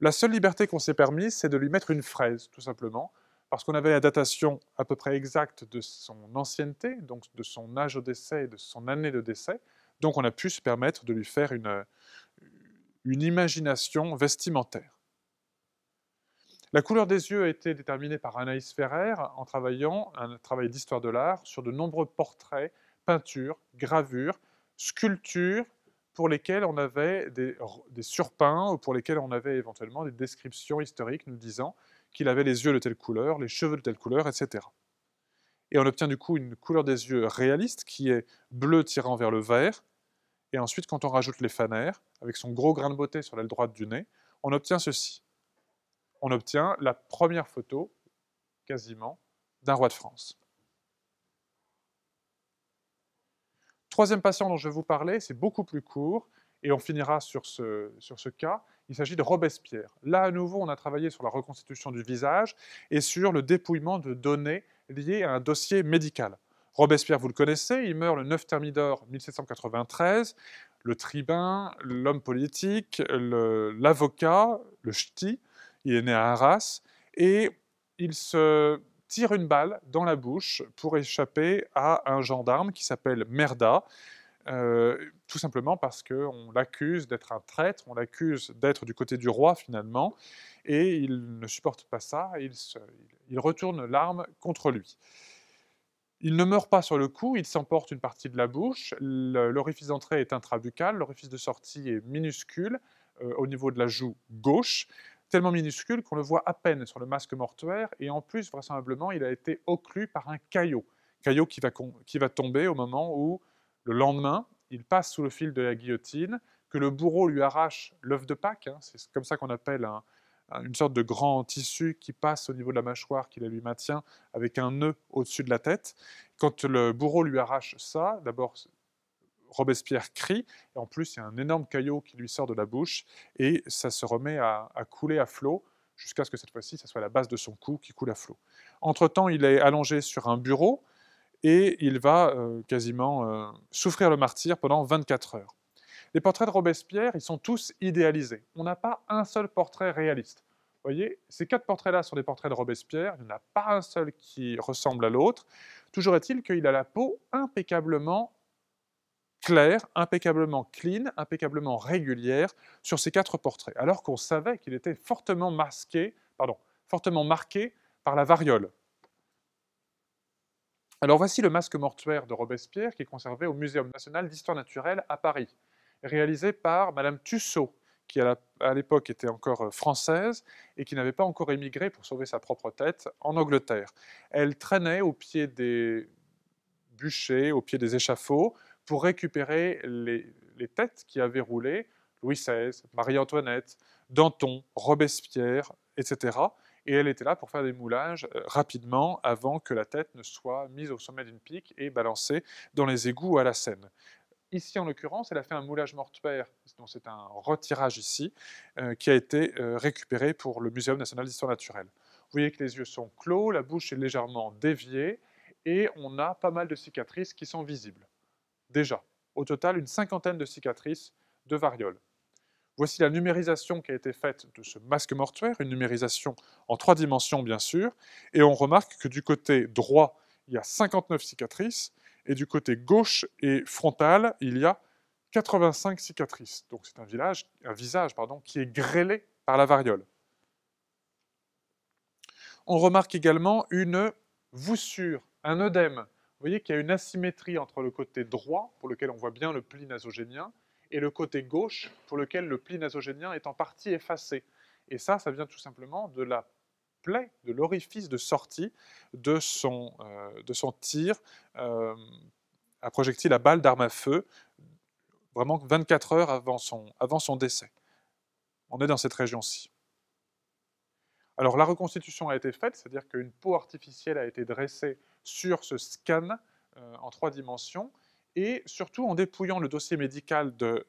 La seule liberté qu'on s'est permise, c'est de lui mettre une fraise, tout simplement, parce qu'on avait la datation à peu près exacte de son ancienneté, donc de son âge au décès et de son année de décès, donc on a pu se permettre de lui faire euh, une, imagination vestimentaire. La couleur des yeux a été déterminée par Anaïs Ferrer en travaillant un travail d'histoire de l'art sur de nombreux portraits, peintures, gravures, sculptures pour lesquelles on avait des, des surpeints ou pour lesquelles on avait éventuellement des descriptions historiques nous disant qu'il avait les yeux de telle couleur, les cheveux de telle couleur, etc. Et on obtient du coup une couleur des yeux réaliste qui est bleu tirant vers le vert, et ensuite, quand on rajoute les fanères, avec son gros grain de beauté sur l'aile droite du nez, on obtient ceci. On obtient la première photo, quasiment, d'un roi de France. Troisième patient dont je vais vous parler, c'est beaucoup plus court, et on finira sur ce, sur ce cas. Il s'agit de Robespierre. Là, à nouveau, on a travaillé sur la reconstitution du visage et sur le dépouillement de données liées à un dossier médical. Robespierre, vous le connaissez, il meurt le 9 Thermidor 1793. Le tribun, l'homme politique, l'avocat, le, ch'ti, il est né à Arras, et il se tire une balle dans la bouche pour échapper à un gendarme qui s'appelle Merda, euh, tout simplement parce qu'on l'accuse d'être un traître, on l'accuse d'être du côté du roi finalement, et il ne supporte pas ça, il retourne l'arme contre lui. Il ne meurt pas sur le coup, il s'emporte une partie de la bouche, l'orifice d'entrée est intrabucal, l'orifice de sortie est minuscule euh, au niveau de la joue gauche, tellement minuscule qu'on le voit à peine sur le masque mortuaire, et en plus, vraisemblablement, il a été occlus par un caillot, caillot qui va, qui va tomber au moment où, le lendemain, il passe sous le fil de la guillotine, que le bourreau lui arrache l'œuf de Pâques, hein. c'est comme ça qu'on appelle un, une sorte de grand tissu qui passe au niveau de la mâchoire, qui la lui maintient, avec un nœud au-dessus de la tête. Quand le bourreau lui arrache ça, d'abord Robespierre crie, et en plus il y a un énorme caillot qui lui sort de la bouche, et ça se remet à, couler à flot, jusqu'à ce que cette fois-ci, ça soit la base de son cou qui coule à flot. Entre-temps, il est allongé sur un bureau, et il va euh, quasiment euh, souffrir le martyr pendant 24 heures. Les portraits de Robespierre, ils sont tous idéalisés. On n'a pas un seul portrait réaliste. Vous voyez, ces quatre portraits-là sont des portraits de Robespierre, il n'y en a pas un seul qui ressemble à l'autre. Toujours est-il qu'il a la peau impeccablement claire, impeccablement clean, impeccablement régulière sur ces quatre portraits, alors qu'on savait qu'il était fortement masqué, pardon, fortement marqué par la variole. Alors voici le masque mortuaire de Robespierre qui est conservé au Muséum national d'histoire naturelle à Paris réalisée par Madame Tussaud, qui à l'époque était encore euh, française et qui n'avait pas encore émigré pour sauver sa propre tête en Angleterre. Elle traînait au pied des bûchers, au pied des échafauds, pour récupérer les, les têtes qui avaient roulé Louis XVI, Marie-Antoinette, Danton, Robespierre, etc. Et elle était là pour faire des moulages euh, rapidement avant que la tête ne soit mise au sommet d'une pique et balancée dans les égouts à la Seine. Ici, en l'occurrence, elle a fait un moulage mortuaire, donc c'est un retirage ici, euh, qui a été euh, récupéré pour le Muséum national d'histoire naturelle. Vous voyez que les yeux sont clos, la bouche est légèrement déviée, et on a pas mal de cicatrices qui sont visibles. Déjà, au total, une cinquantaine de cicatrices de variole. Voici la numérisation qui a été faite de ce masque mortuaire, une numérisation en trois dimensions bien sûr, et on remarque que du côté droit, il y a 59 cicatrices, et du côté gauche et frontal, il y a 85 cicatrices. Donc c'est un, un visage pardon, qui est grêlé par la variole. On remarque également une voussure, un œdème. Vous voyez qu'il y a une asymétrie entre le côté droit, pour lequel on voit bien le pli nasogénien, et le côté gauche, pour lequel le pli nasogénien est en partie effacé. Et ça, ça vient tout simplement de la de l'orifice de sortie de son, euh, de son tir euh, à projectile à balle d'arme à feu, vraiment 24 heures avant son, avant son décès. On est dans cette région-ci. Alors la reconstitution a été faite, c'est-à-dire qu'une peau artificielle a été dressée sur ce scan euh, en trois dimensions, et surtout en dépouillant le dossier médical de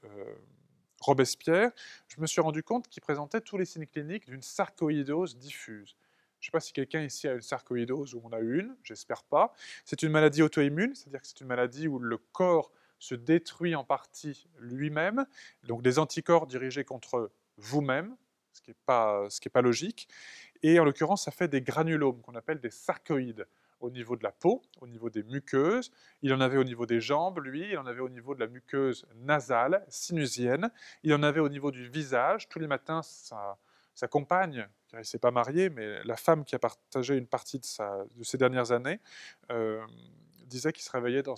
Robespierre, je me suis rendu compte qu'il présentait tous les signes cliniques d'une sarcoïdose diffuse. Je ne sais pas si quelqu'un ici a une sarcoïdose ou on a une, j'espère pas. C'est une maladie auto-immune, c'est-à-dire que c'est une maladie où le corps se détruit en partie lui-même, donc des anticorps dirigés contre vous-même, ce qui n'est pas, pas, logique. Et en l'occurrence, ça fait des granulomes qu'on appelle des sarcoïdes au niveau de la peau, au niveau des muqueuses. Il en avait au niveau des jambes, lui, il en avait au niveau de la muqueuse nasale, sinusienne, il en avait au niveau du visage. Tous les matins, ça, sa compagne, car il ne s'est pas marié, mais la femme qui a partagé une partie de, ses dernières années, euh, disait qu'il se réveillait dans,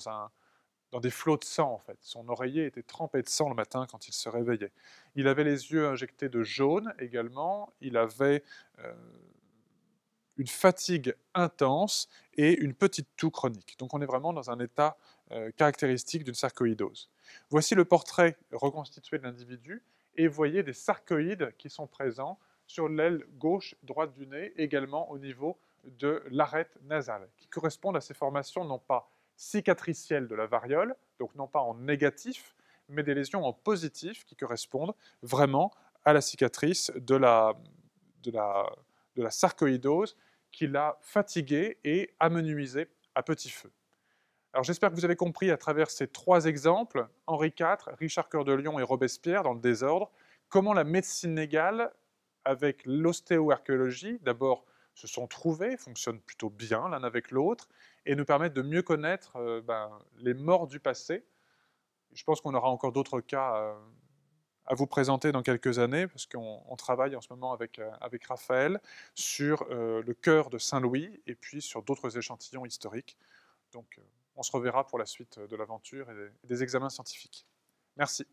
des flots de sang, en fait. Son oreiller était trempé de sang le matin quand il se réveillait. Il avait les yeux injectés de jaune également, il avait euh, une fatigue intense et une petite toux chronique. Donc on est vraiment dans un état euh, caractéristique d'une sarcoïdose. Voici le portrait reconstitué de l'individu et vous voyez des sarcoïdes qui sont présents sur l'aile gauche-droite du nez, également au niveau de l'arête nasale, qui correspondent à ces formations non pas cicatricielles de la variole, donc non pas en négatif, mais des lésions en positif qui correspondent vraiment à la cicatrice de la, de la, de la sarcoïdose qui l'a fatiguée et amenuisée à petit feu. Alors j'espère que vous avez compris à travers ces trois exemples, Henri IV, Richard Coeur de Lion et Robespierre dans le désordre, comment la médecine légale, avec l'ostéoarchéologie, d'abord se sont trouvés, fonctionnent plutôt bien l'un avec l'autre, et nous permettent de mieux connaître euh, ben, les morts du passé. Je pense qu'on aura encore d'autres cas euh, à vous présenter dans quelques années, parce qu'on travaille en ce moment avec, euh, avec Raphaël sur le cœur de Saint-Louis, et puis sur d'autres échantillons historiques. Donc, on se reverra pour la suite euh, de l'aventure et des examens scientifiques. Merci.